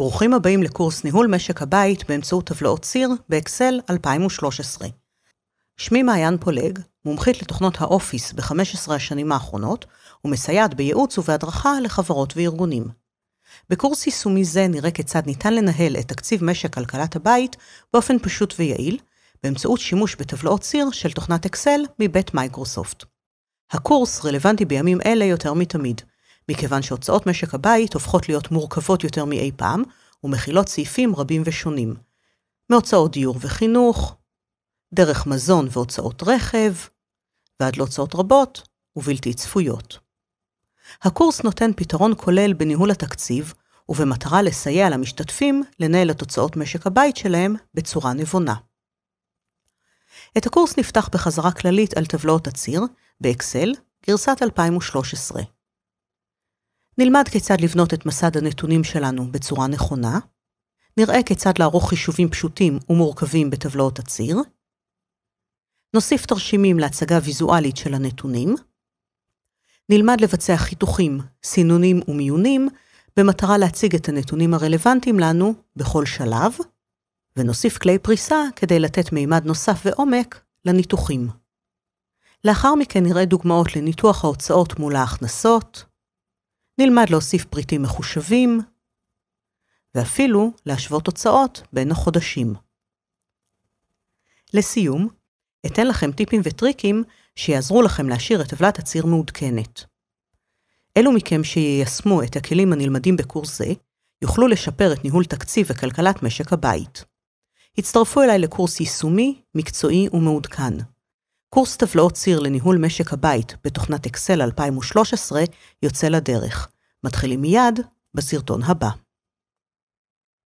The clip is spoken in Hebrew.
ברוכים הבאים לקורס ניהול משק הבית באמצעות טבלאות ציר באקסל 2013. שמי מעיין פולג, מומחית לתוכנות האופיס ב-15 השנים האחרונות, ומסייעת בייעוץ ובהדרכה לחברות וארגונים. בקורס יישומי זה נראה כיצד ניתן לנהל את תקציב משק כלכלת הבית באופן פשוט ויעיל, באמצעות שימוש בטבלאות ציר של תוכנת אקסל מבית מייקרוסופט. הקורס רלוונטי בימים אלה יותר מתמיד, מכיוון שהוצאות משק הבית הופכות להיות מורכבות יותר מאי פעם, ומכילות סעיפים רבים ושונים. מהוצאות דיור וחינוך, דרך מזון והוצאות רכב, ועד להוצאות רבות ובלתי צפויות. הקורס נותן פתרון כולל בניהול התקציב, ובמטרה לסייע למשתתפים לנהל את הוצאות משק הבית שלהם בצורה נבונה. את הקורס נפתח בחזרה כללית על טבלאות הציר, באקסל, גרסת 2013. נלמד כיצד לבנות את מסד הנתונים שלנו בצורה נכונה, נראה כיצד לערוך חישובים פשוטים ומורכבים בטבלאות הציר, נוסיף תרשימים להצגה ויזואלית של הנתונים, נלמד לבצע חיתוכים, סינונים ומיונים במטרה להציג את הנתונים הרלוונטיים לנו בכל שלב, ונוסיף כלי פריסה כדי לתת מימד נוסף ועומק לניתוחים. לאחר מכן נראה דוגמאות לניתוח ההוצאות מול ההכנסות, נלמד להוסיף פריטים מחושבים, ואפילו להשוות תוצאות בין החודשים. לסיום, אתן לכם טיפים וטריקים שיעזרו לכם להשאיר את טבלת הציר מעודכנת. אלו מכם שיישמו את הכלים הנלמדים בקורס זה, יוכלו לשפר את ניהול תקציב וכלכלת משק הבית. הצטרפו אליי לקורס יישומי, מקצועי ומעודכן. קורס טבלאות ציר לניהול משק הבית בתוכנת אקסל 2013 יוצא לדרך. מתחילים מיד בסרטון הבא.